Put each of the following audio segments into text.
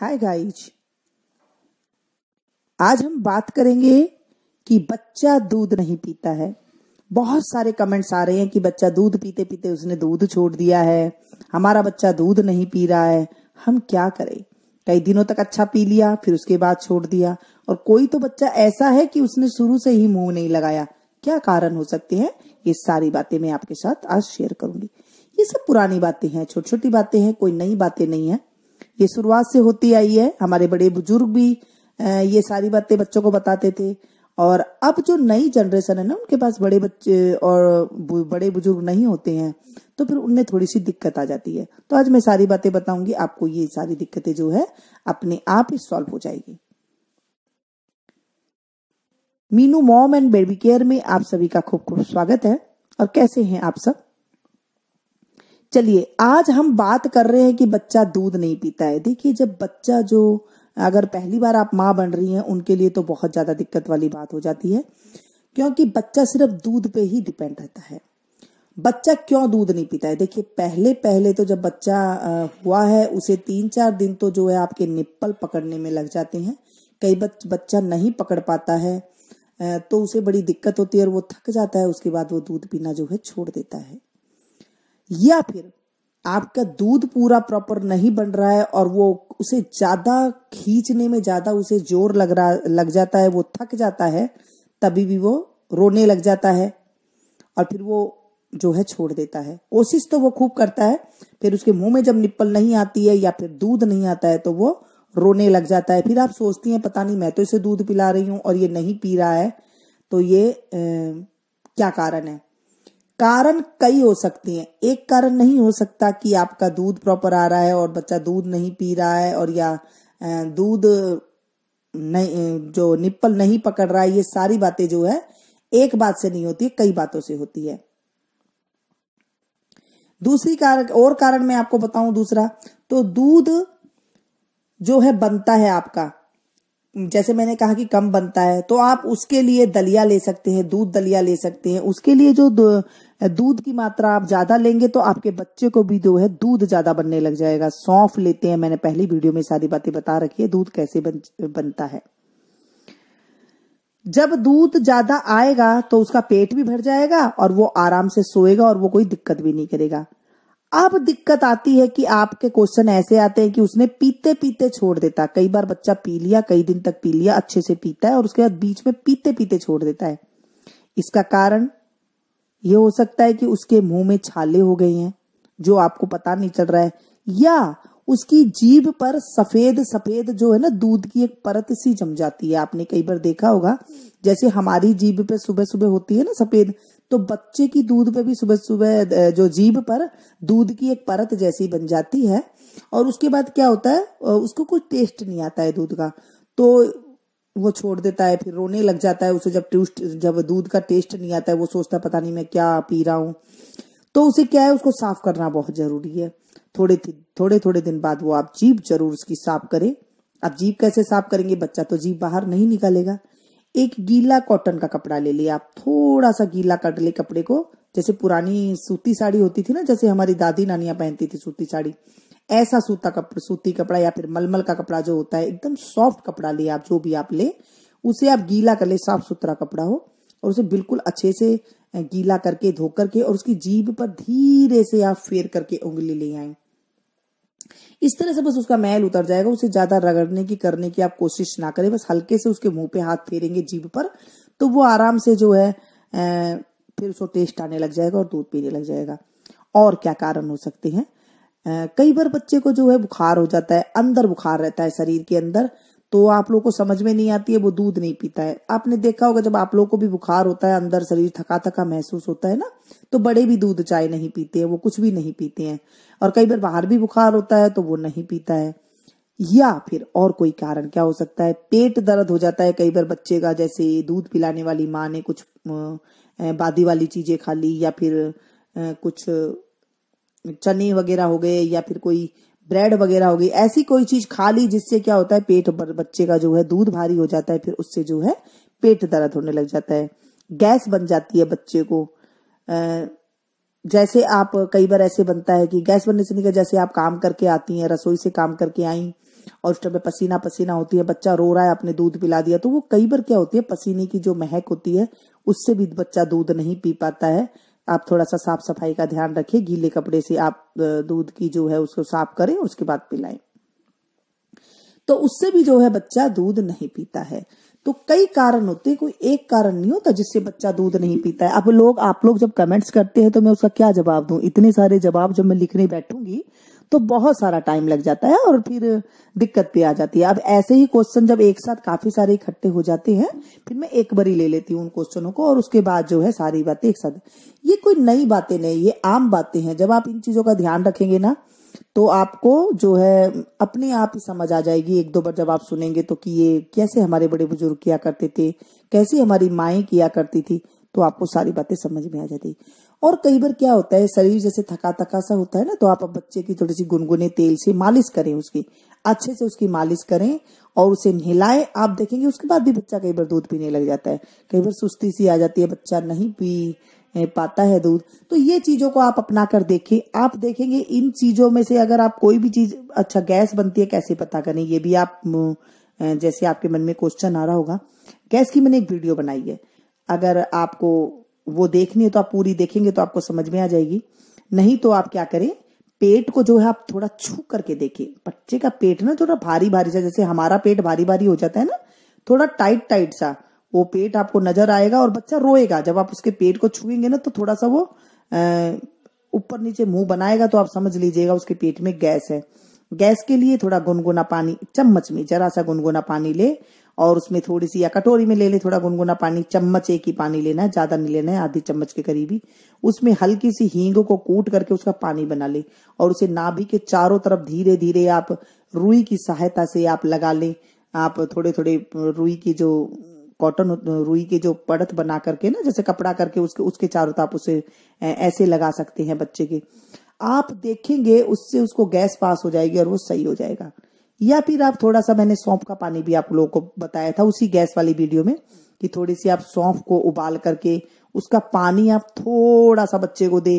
hi guys आज हम बात करेंगे कि बच्चा दूध नहीं पीता है बहुत सारे कमेंट्स आ रहे हैं कि बच्चा दूध पीते पीते उसने दूध छोड़ दिया है हमारा बच्चा दूध नहीं पी रहा है हम क्या करें कई दिनों तक अच्छा पी लिया फिर उसके बाद छोड़ दिया और कोई तो बच्चा ऐसा है कि उसने शुरू से ही मुंह नहीं लगाया क्या कारण हो सकते हैं ये सारी बातें मैं आपके साथ आज शेयर करूंगी ये सब पुरानी बातें हैं छोटी छोटी बातें हैं कोई नई बातें नहीं है ये शुरुआत से होती आई है हमारे बड़े बुजुर्ग भी ये सारी बातें बच्चों को बताते थे और अब जो नई जनरेशन है ना उनके पास बड़े बच्चे और बड़े बुजुर्ग नहीं होते हैं तो फिर उनमें थोड़ी सी दिक्कत आ जाती है तो आज मैं सारी बातें बताऊंगी आपको ये सारी दिक्कतें जो है अपने आप ही सॉल्व हो जाएगी Meenu mom and baby care में आप सभी का खूब खूब स्वागत है और कैसे हैं आप सब चलिए आज हम बात कर रहे हैं कि बच्चा दूध नहीं पीता है देखिए जब बच्चा जो अगर पहली बार आप माँ बन रही हैं उनके लिए तो बहुत ज्यादा दिक्कत वाली बात हो जाती है क्योंकि बच्चा सिर्फ दूध पे ही डिपेंड रहता है बच्चा क्यों दूध नहीं पीता है देखिए पहले पहले तो जब बच्चा हुआ है उसे तीन चार दिन तो जो है आपके निप्पल पकड़ने में लग जाते हैं कई बच, बच्चा नहीं पकड़ पाता है तो उसे बड़ी दिक्कत होती है और वो थक जाता है उसके बाद वो दूध पीना जो है छोड़ देता है या फिर आपका दूध पूरा प्रॉपर नहीं बन रहा है और वो उसे ज्यादा खींचने में ज्यादा उसे जोर लग रहा लग जाता है वो थक जाता है तभी भी वो रोने लग जाता है और फिर वो जो है छोड़ देता है कोशिश तो वो खूब करता है फिर उसके मुंह में जब निप्पल नहीं आती है या फिर दूध नहीं आता है तो वो रोने लग जाता है फिर आप सोचती हैं पता नहीं मैं तो इसे दूध पिला रही हूं और ये नहीं पी रहा है तो ये ए, क्या कारण है कारण कई हो सकते हैं एक कारण नहीं हो सकता कि आपका दूध प्रॉपर आ रहा है और बच्चा दूध नहीं पी रहा है और या दूध नहीं जो निप्पल नहीं पकड़ रहा है ये सारी बातें जो है एक बात से नहीं होती कई बातों से होती है दूसरी कारण और कारण मैं आपको बताऊं दूसरा तो दूध जो है बनता है आपका जैसे मैंने कहा कि कम बनता है तो आप उसके लिए दलिया ले सकते हैं दूध दलिया ले सकते हैं उसके लिए जो दूध की मात्रा आप ज्यादा लेंगे तो आपके बच्चे को भी जो है दूध ज्यादा बनने लग जाएगा सौंफ लेते हैं मैंने पहली वीडियो में सारी बातें बता रखी है दूध कैसे बन, बनता है जब दूध ज्यादा आएगा तो उसका पेट भी भर जाएगा और वो आराम से सोएगा और वो कोई दिक्कत भी नहीं करेगा अब दिक्कत आती है कि आपके क्वेश्चन ऐसे आते हैं कि उसने पीते पीते छोड़ देता कई बार बच्चा पी लिया कई दिन तक पी लिया अच्छे से पीता है और उसके बाद बीच में पीते पीते छोड़ देता है इसका कारण ये हो सकता है कि उसके मुंह में छाले हो गए हैं जो आपको पता नहीं चल रहा है या उसकी जीभ पर सफेद सफेद जो है ना दूध की एक परत सी जम जाती है आपने कई बार देखा होगा जैसे हमारी जीभ पे सुबह सुबह होती है ना सफेद तो बच्चे की दूध पे भी सुबह सुबह जो जीभ पर दूध की एक परत जैसी बन जाती है और उसके बाद क्या होता है उसको कुछ टेस्ट नहीं आता है दूध का तो वो छोड़ देता है फिर रोने लग जाता है उसे जब ट्यूस्ट जब दूध का टेस्ट नहीं आता है वो सोचता पता नहीं मैं क्या पी रहा हूं तो उसे क्या है उसको साफ करना बहुत जरूरी है थोड़े थोड़े थोड़े दिन बाद वो आप जीप जरूर उसकी साफ करें आप जीप कैसे साफ करेंगे बच्चा तो जीप बाहर नहीं निकालेगा एक गीला कॉटन का कपड़ा ले लिया आप थोड़ा सा गीला कर ले कपड़े को जैसे पुरानी सूती साड़ी होती थी ना जैसे हमारी दादी नानियां पहनती थी सूती साड़ी ऐसा सूता कपड़ा सूती कपड़ा या फिर मलमल का कपड़ा जो होता है एकदम सॉफ्ट कपड़ा लिया आप जो भी आप ले उसे आप गीला कर ले साफ सुथरा कपड़ा हो और उसे बिल्कुल अच्छे से गीला करके धो करके और उसकी जीभ पर धीरे से आप फेर करके उंगली ले आए इस तरह से बस उसका मैल उतर जाएगा उसे ज्यादा रगड़ने की करने की आप कोशिश ना करें बस हल्के से उसके मुंह पे हाथ फेरेंगे जीभ पर तो वो आराम से जो है फिर उसको टेस्ट आने लग जाएगा और दूध पीने लग जाएगा और क्या कारण हो सकते हैं कई बार बच्चे को जो है बुखार हो जाता है अंदर बुखार रहता है शरीर के अंदर तो आप लोग को समझ में नहीं आती है वो दूध नहीं पीता है आपने देखा होगा जब आप लोग को भी बुखार होता है अंदर शरीर थका थका महसूस होता है ना तो बड़े भी दूध चाय नहीं पीते हैं वो कुछ भी नहीं पीते हैं और कई बार बाहर भी बुखार होता है तो वो नहीं पीता है या फिर और कोई कारण क्या हो सकता है पेट दर्द हो जाता है कई बार बच्चे का जैसे दूध पिलाने वाली माँ ने कुछ बादी वाली चीजें खा ली या फिर कुछ चने वगैरह हो गए या फिर कोई ब्रेड वगैरह हो गई ऐसी कोई चीज खा ली जिससे क्या होता है पेट बच्चे का जो है दूध भारी हो जाता है फिर उससे जो है पेट दर्द होने लग जाता है गैस बन जाती है बच्चे को जैसे आप कई बार ऐसे बनता है कि गैस बनने से निकल जैसे आप काम करके आती हैं रसोई से काम करके आई और उस टाइम पसीना पसीना होती है बच्चा रो रहा है आपने दूध पिला दिया तो वो कई बार क्या होती है पसीने की जो महक होती है उससे भी बच्चा दूध नहीं पी पाता है आप थोड़ा सा साफ सफाई का ध्यान रखें गीले कपड़े से आप दूध की जो है उसको साफ करें उसके बाद पिलाएं तो उससे भी जो है बच्चा दूध नहीं पीता है तो कई कारण होते हैं कोई एक कारण नहीं होता जिससे बच्चा दूध नहीं पीता है अब लोग आप लोग जब कमेंट्स करते हैं तो मैं उसका क्या जवाब दूं इतने सारे जवाब जब मैं लिखने बैठूंगी तो बहुत सारा टाइम लग जाता है और फिर दिक्कत भी आ जाती है अब ऐसे ही क्वेश्चन जब एक साथ काफी सारे इकट्ठे हो जाते हैं फिर मैं एक बारी ले लेती हूँ उन क्वेश्चनों को और उसके बाद जो है सारी बातें एक साथ ये कोई नई बातें नहीं ये आम बातें हैं जब आप इन चीजों का ध्यान रखेंगे ना तो आपको जो है अपने आप ही समझ आ जाएगी एक दो बार जब आप सुनेंगे तो कि ये कैसे हमारे बड़े बुजुर्ग किया करते थे कैसे हमारी माए किया करती थी तो आपको सारी बातें समझ में आ जाती और कई बार क्या होता है शरीर जैसे थका थका सा होता है ना तो आप बच्चे की थोड़ी सी गुनगुने तेल से मालिश करें उसकी अच्छे से उसकी मालिश करें और उसे नहलाए आप देखेंगे उसके बाद भी बच्चा कई बार दूध पीने लग जाता है कई बार सुस्ती सी आ जाती है बच्चा नहीं पी पाता है दूध तो ये चीजों को आप अपना कर देखें आप देखेंगे इन चीजों में से अगर आप कोई भी चीज अच्छा गैस बनती है कैसे पता करें ये भी आप जैसे आपके मन में क्वेश्चन आ रहा होगा गैस की मैंने एक वीडियो बनाई है अगर आपको वो देखनी है तो आप पूरी देखेंगे तो आपको समझ में आ जाएगी नहीं तो आप क्या करें पेट को जो है आप थोड़ा छू करके देखें बच्चे का पेट ना थोड़ा भारी भारी सा जैसे हमारा पेट भारी भारी हो जाता है ना थोड़ा टाइट टाइट सा वो पेट आपको नजर आएगा और बच्चा रोएगा जब आप उसके पेट को छुएंगे ना तो थोड़ा सा वो ऊपर नीचे मुंह बनाएगा तो आप समझ लीजिएगा उसके पेट में गैस है गैस के लिए थोड़ा गुनगुना पानी चम्मच में जरा सा गुनगुना पानी ले और उसमें थोड़ी सी या कटोरी में ले ले थोड़ा गुनगुना पानी चम्मच एक ही पानी लेना है ज्यादा नहीं लेना है आधी चम्मच के करीब ही उसमें हल्की सी हींग को कूट करके उसका पानी बना ले और उसे नाभि के चारों तरफ धीरे धीरे आप रुई की सहायता से आप लगा ले आप थोड़े थोड़े रुई की जो कॉटन रुई के जो पड़त बना करके ना जैसे कपड़ा करके उसके उसके चारों तरफ उसे ऐसे लगा सकते हैं बच्चे के आप देखेंगे उससे उसको गैस पास हो जाएगी और वो सही हो जाएगा या फिर आप थोड़ा सा मैंने सौंफ का पानी भी आप लोगों को बताया था उसी गैस वाली वीडियो में कि थोड़ी सी आप सौंफ को उबाल करके उसका पानी आप थोड़ा सा बच्चे को दे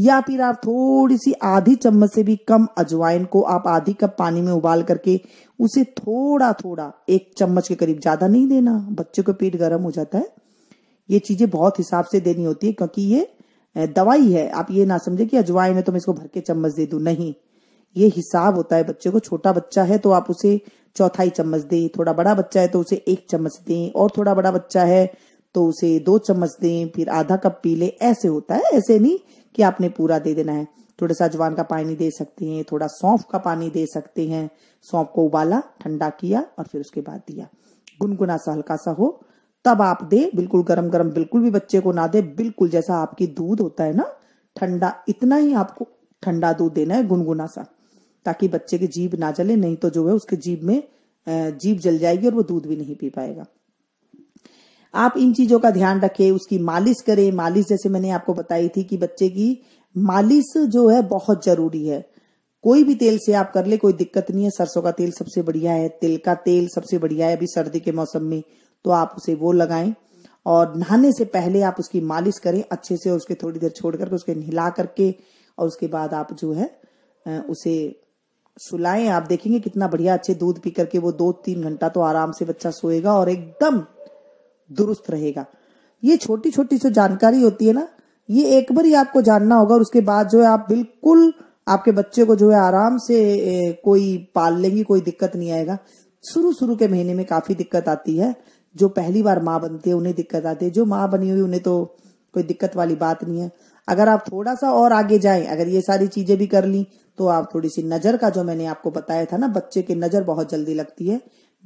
या फिर आप थोड़ी सी आधी चम्मच से भी कम अजवाइन को आप आधी कप पानी में उबाल करके उसे थोड़ा थोड़ा एक चम्मच के करीब ज्यादा नहीं देना बच्चे को पेट गर्म हो जाता है ये चीजें बहुत हिसाब से देनी होती है क्योंकि ये दवाई है आप ये ना समझे कि अजवाइन है तो मैं इसको भर के चम्मच दे दू नहीं ये हिसाब होता है बच्चे को छोटा बच्चा है तो आप उसे चौथाई चम्मच दें थोड़ा बड़ा बच्चा है तो उसे एक चम्मच दें और थोड़ा बड़ा बच्चा है तो उसे दो चम्मच दें फिर आधा कप पी ले ऐसे होता है ऐसे नहीं कि आपने पूरा दे देना है थोड़ा सा अजवान का पानी दे सकते हैं थोड़ा सौंफ का पानी दे सकते हैं सौंफ को उबाला ठंडा किया और फिर उसके बाद दिया गुनगुना सा हल्का सा हो तब आप दे बिल्कुल गरम गरम बिल्कुल भी बच्चे को ना दे बिल्कुल जैसा आपकी दूध होता है ना ठंडा इतना ही आपको ठंडा दूध देना है गुनगुना सा ताकि बच्चे की जीभ ना जले नहीं तो जो है उसके जीभ में जीभ जल जाएगी और वो दूध भी नहीं पी पाएगा आप इन चीजों का ध्यान रखें उसकी मालिश करें मालिश जैसे मैंने आपको बताई थी कि बच्चे की मालिश जो है बहुत जरूरी है कोई भी तेल से आप कर ले कोई दिक्कत नहीं है सरसों का तेल सबसे बढ़िया है तिल का तेल सबसे बढ़िया है अभी सर्दी के मौसम में तो आप उसे वो लगाएं और नहाने से पहले आप उसकी मालिश करें अच्छे से उसके थोड़ी देर छोड़ करके उसके नहला करके और उसके बाद आप जो है उसे सुलाएं आप देखेंगे कितना बढ़िया अच्छे दूध पी करके वो दो तीन घंटा तो आराम से बच्चा सोएगा और एकदम दुरुस्त रहेगा ये छोटी छोटी जो जानकारी होती है ना ये एक बार ही आपको जानना होगा और उसके बाद जो है आप बिल्कुल आपके बच्चे को जो है आराम से कोई पाल लेंगी कोई दिक्कत नहीं आएगा शुरू शुरू के महीने में काफी दिक्कत आती है जो पहली बार माँ बनती है उन्हें दिक्कत आती है जो माँ बनी हुई उन्हें तो कोई दिक्कत वाली बात नहीं है अगर आप थोड़ा सा और आगे जाए अगर ये सारी चीजें भी कर ली तो आप थोड़ी सी नजर का जो मैंने आपको बताया था ना बच्चे की नजर बहुत जल्दी लगती है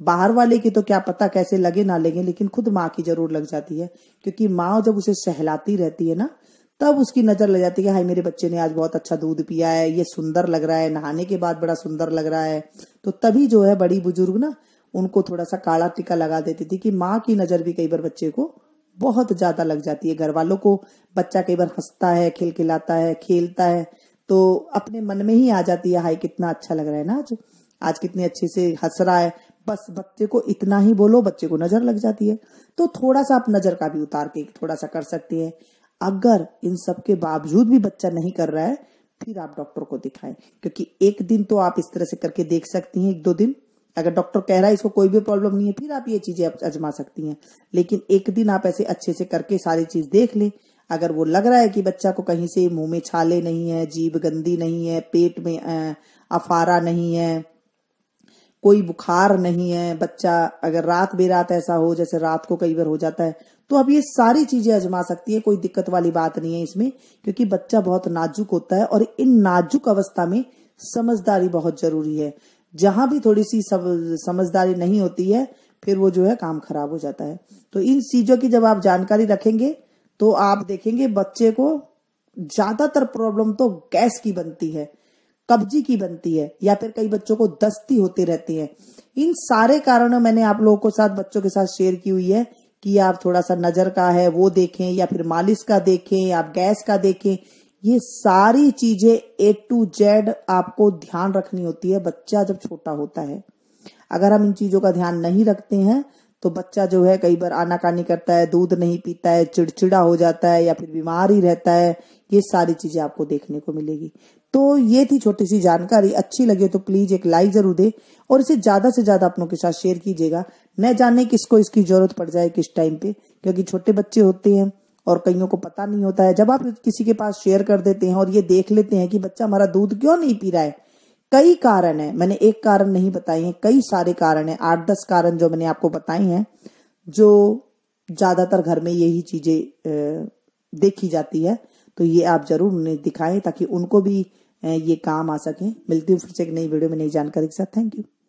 बाहर वाले की तो क्या पता कैसे लगे ना लगे लेकिन खुद माँ की जरूर लग जाती है क्योंकि माँ जब उसे सहलाती रहती है ना तब उसकी नजर लग जाती है हाई मेरे बच्चे ने आज बहुत अच्छा दूध पिया है ये सुंदर लग रहा है नहाने के बाद बड़ा सुंदर लग रहा है तो तभी जो है बड़ी बुजुर्ग ना उनको थोड़ा सा काला टीका लगा देती थी कि माँ की नजर भी कई बार बच्चे को बहुत ज्यादा लग जाती है घर वालों को बच्चा कई बार हंसता है खिलखिलाता है खेलता है तो अपने मन में ही आ जाती है हाय कितना अच्छा लग रहा है ना आज आज कितने अच्छे से हंस रहा है बस बच्चे को इतना ही बोलो बच्चे को नजर लग जाती है तो थोड़ा सा आप नजर का भी उतार के थोड़ा सा कर सकते हैं अगर इन सब के बावजूद भी बच्चा नहीं कर रहा है फिर आप डॉक्टर को दिखाएं क्योंकि एक दिन तो आप इस तरह से करके देख सकती हैं एक दो दिन अगर डॉक्टर कह रहा है इसको कोई भी प्रॉब्लम नहीं है फिर आप ये चीजें आजमा सकती हैं लेकिन एक दिन आप ऐसे अच्छे से करके सारी चीज देख लें अगर वो लग रहा है कि बच्चा को कहीं से मुंह में छाले नहीं है जीभ गंदी नहीं है पेट में अफारा नहीं है कोई बुखार नहीं है बच्चा अगर रात बेरात ऐसा हो जैसे रात को कई बार हो जाता है तो अब ये सारी चीजें आजमा सकती है कोई दिक्कत वाली बात नहीं है इसमें क्योंकि बच्चा बहुत नाजुक होता है और इन नाजुक अवस्था में समझदारी बहुत जरूरी है जहां भी थोड़ी सी समझदारी नहीं होती है फिर वो जो है काम खराब हो जाता है तो इन चीजों की जब आप जानकारी रखेंगे तो आप देखेंगे बच्चे को ज्यादातर प्रॉब्लम तो गैस की बनती है कब्जी की बनती है या फिर कई बच्चों को दस्ती होती रहती है इन सारे कारणों मैंने आप लोगों को साथ बच्चों के साथ शेयर की हुई है कि आप थोड़ा सा नजर का है वो देखें या फिर मालिश का देखें या गैस का देखें ये सारी चीजें ए टू जेड आपको ध्यान रखनी होती है बच्चा जब छोटा होता है अगर हम इन चीजों का ध्यान नहीं रखते हैं तो बच्चा जो है कई बार आनाकानी करता है दूध नहीं पीता है चिड़चिड़ा हो जाता है या फिर बीमार ही रहता है ये सारी चीजें आपको देखने को मिलेगी तो ये थी छोटी सी जानकारी अच्छी लगे तो प्लीज एक लाइक जरूर दे और इसे ज्यादा से ज्यादा अपनों के साथ शेयर कीजिएगा न जाने किसको इसकी जरूरत पड़ जाए किस टाइम पे क्योंकि छोटे बच्चे होते हैं और कईयों को पता नहीं होता है जब आप किसी के पास शेयर कर देते हैं और ये देख लेते हैं कि बच्चा हमारा दूध क्यों नहीं पी रहा है कई कारण है मैंने एक कारण नहीं बताई है कई सारे कारण है आठ दस कारण जो मैंने आपको बताए हैं जो ज्यादातर घर में यही चीजें देखी जाती है तो ये आप जरूर उन्हें दिखाएं ताकि उनको भी ये काम आ सके मिलती हूँ फिर से एक नई वीडियो में नई जानकारी के साथ थैंक यू